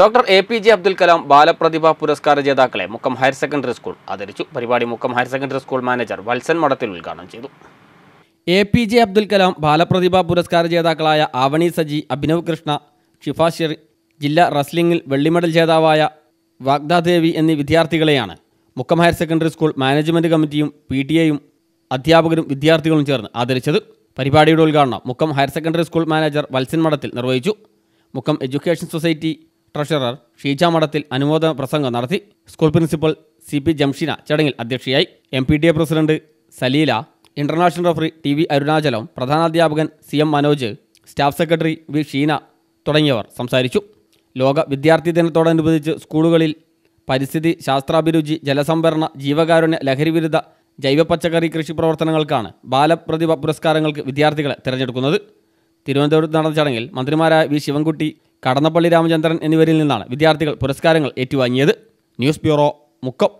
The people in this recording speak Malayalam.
doctor A P J Abdul Kalam ബാലപ്രതിഭാ പുരസ്കാര ജേതാക്കളെ മുക്കം ഹയർ സെക്കൻഡറി സ്കൂൾ ആദരിച്ചു പരിപാടി Mukkam higher secondary school manager Valsan Madathil ഉദ്ഘാടനം ചെയ്തു A P J Abdul Kalam ബാലപ്രതിഭാ പുരസ്കാര ജേതാക്കളായ ആവണി സജി അഭിനവ് കൃഷ്ണ ഷിഫ ജില്ലാ റസ്ലിംഗിൽ മെഡൽ ജേതാവായ വാഗ്ദാദേവി എന്നീ വിദ്യാർത്ഥികളെയാണ് Mukkam higher secondary school management കമ്മിറ്റിയും പി ടി എയും അധ്യാപകരും വിദ്യാർത്ഥികളും ചേർന്ന് ആദരിച്ചത് പരിപാടിയുടെ ഉദ്ഘാടനം Mukkam higher secondary school manager Valsan Madathil നിർവഹിച്ചു Mukkam education society treasurer Sheeja Madathil അനുമോദന പ്രസംഗം നടത്തി school principal C P Jamshina ചടങ്ങിൽ അധ്യക്ഷയായി M P D A president Saleela international referee T V Arunachalam പ്രധാനാധ്യാപകൻ C M Manoj staff secretary V Sheena തുടങ്ങിയവർ സംസാരിച്ചു ലോക വിദ്യാർത്ഥി ദിനത്തോടനുബന്ധിച്ച് സ്കൂളുകളിൽ പരിസ്ഥിതി ശാസ്ത്രാഭിരുചി ജലസംഭരണ ജീവകാരുണ്യ ലഹരിവിരുദ്ധ ജൈവ പച്ചക്കറി കൃഷി പ്രവർത്തനങ്ങൾക്കാണ് ബാലപ്രതിഭ പുരസ്കാരങ്ങൾക്ക് വിദ്യാർത്ഥികളെ തിരഞ്ഞെടുക്കുന്നത് തിരുവനന്തപുരത്ത് നടന്ന ചടങ്ങിൽ മന്ത്രിമാരായ വി ശിവൻകുട്ടി കടന്നപ്പള്ളി രാമചന്ദ്രൻ എന്നിവരിൽ നിന്നാണ് വിദ്യാർത്ഥികൾ പുരസ്കാരങ്ങൾ ഏറ്റുവാങ്ങിയത് ന്യൂസ് ബ്യൂറോ മുക്കം